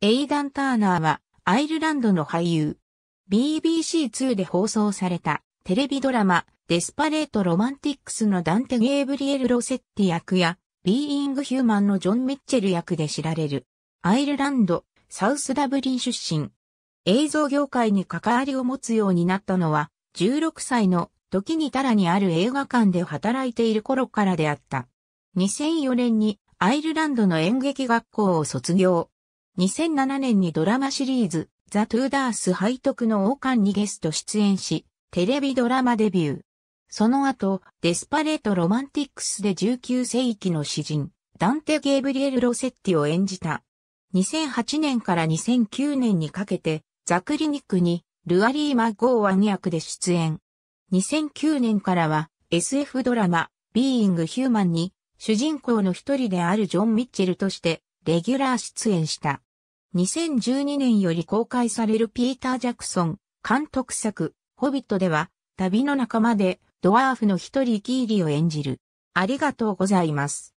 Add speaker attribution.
Speaker 1: エイダン・ターナーはアイルランドの俳優。BBC2 で放送されたテレビドラマデスパレート・ロマンティックスのダンテ・ゲイブリエル・ロセッティ役やビーイング・ヒューマンのジョン・ミッチェル役で知られるアイルランド・サウスダブリン出身。映像業界に関わりを持つようになったのは16歳の時にタラにある映画館で働いている頃からであった。2004年にアイルランドの演劇学校を卒業。2007年にドラマシリーズ、ザ・トゥーダース背徳の王冠にゲスト出演し、テレビドラマデビュー。その後、デスパレート・ロマンティックスで19世紀の詩人、ダンテ・ゲーブリエル・ロセッティを演じた。2008年から2009年にかけて、ザ・クリニックに、ルアリー・マ・ゴーアン役で出演。2009年からは、SF ドラマ、ビーイング・ヒューマンに、主人公の一人であるジョン・ミッチェルとして、レギュラー出演した。2012年より公開されるピーター・ジャクソン監督作、ホビットでは、旅の仲間で、ドワーフの一人ギーリを演じる。ありがとうございます。